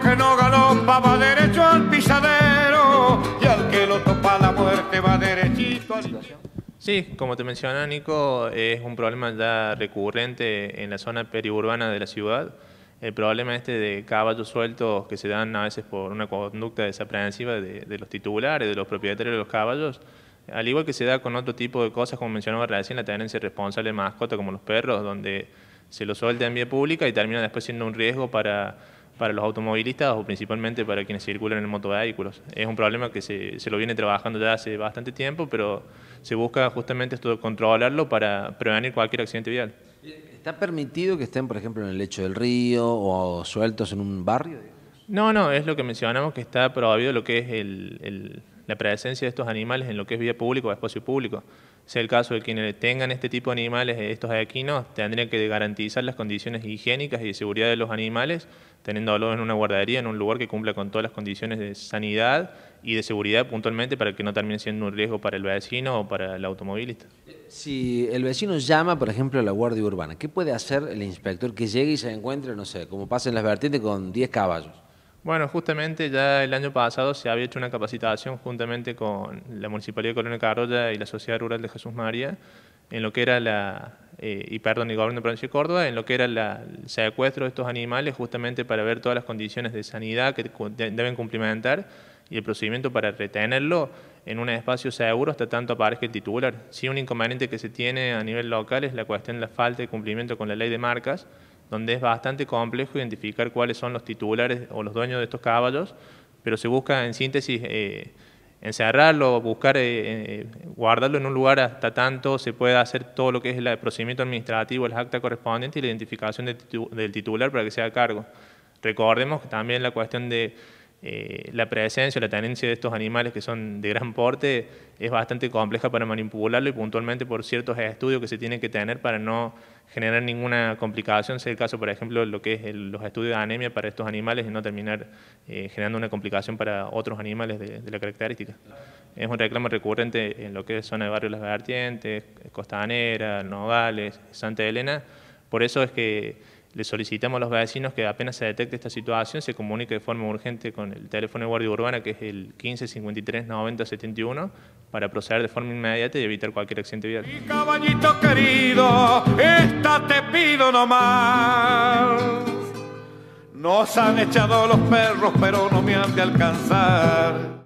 que no va derecho al pisadero y al que lo topa la muerte va derechito Sí, como te mencionaba Nico, es un problema ya recurrente en la zona periurbana de la ciudad. El problema este de caballos sueltos que se dan a veces por una conducta desaprensiva de, de los titulares, de los propietarios de los caballos, al igual que se da con otro tipo de cosas, como mencionaba recién, la tenencia responsable de mascotas como los perros, donde se los suelta en vía pública y termina después siendo un riesgo para para los automovilistas o principalmente para quienes circulan en motovehículos. Es un problema que se, se, lo viene trabajando ya hace bastante tiempo, pero se busca justamente esto controlarlo para prevenir cualquier accidente vial. ¿Está permitido que estén, por ejemplo, en el lecho del río o sueltos en un barrio? No, no, es lo que mencionamos, que está prohibido lo que es el la presencia de estos animales en lo que es vía pública o espacio público. Sea el caso de quienes tengan este tipo de animales, estos equinos, tendrían que garantizar las condiciones higiénicas y de seguridad de los animales, teniéndolos en una guardería, en un lugar que cumpla con todas las condiciones de sanidad y de seguridad puntualmente para que no termine siendo un riesgo para el vecino o para el automovilista. Si el vecino llama, por ejemplo, a la Guardia Urbana, ¿qué puede hacer el inspector que llegue y se encuentre, no sé, como pasa en las vertientes, con 10 caballos? Bueno, justamente ya el año pasado se había hecho una capacitación juntamente con la Municipalidad de Colonia Carroya y la Sociedad Rural de Jesús María en lo que era la, eh, y perdón, el gobierno de provincia de Córdoba, en lo que era la, el secuestro de estos animales justamente para ver todas las condiciones de sanidad que deben cumplimentar y el procedimiento para retenerlo en un espacio seguro hasta tanto aparezca el titular. Sí, un inconveniente que se tiene a nivel local es la cuestión de la falta de cumplimiento con la ley de marcas, donde es bastante complejo identificar cuáles son los titulares o los dueños de estos caballos, pero se busca en síntesis eh, encerrarlo, buscar eh, eh, guardarlo en un lugar hasta tanto se pueda hacer todo lo que es el procedimiento administrativo, el acta correspondiente y la identificación del titular para que sea cargo. Recordemos que también la cuestión de eh, la presencia o la tenencia de estos animales que son de gran porte es bastante compleja para manipularlo y puntualmente por ciertos estudios que se tienen que tener para no generar ninguna complicación, sea el caso, por ejemplo, lo que es los estudios de anemia para estos animales y no terminar eh, generando una complicación para otros animales de, la característica. Es un reclamo recurrente en lo que es zona de barrio Las Vertientes, Costanera, Nogales, Santa Elena, por eso es que le solicitamos a los vecinos que apenas se detecte esta situación se comunique de forma urgente con el teléfono de Guardia Urbana, que es el 1553 9071 para proceder de forma inmediata y evitar cualquier accidente vial. Mi caballito querido, esta te pido nomás. Nos han echado los perros, pero no me han de alcanzar.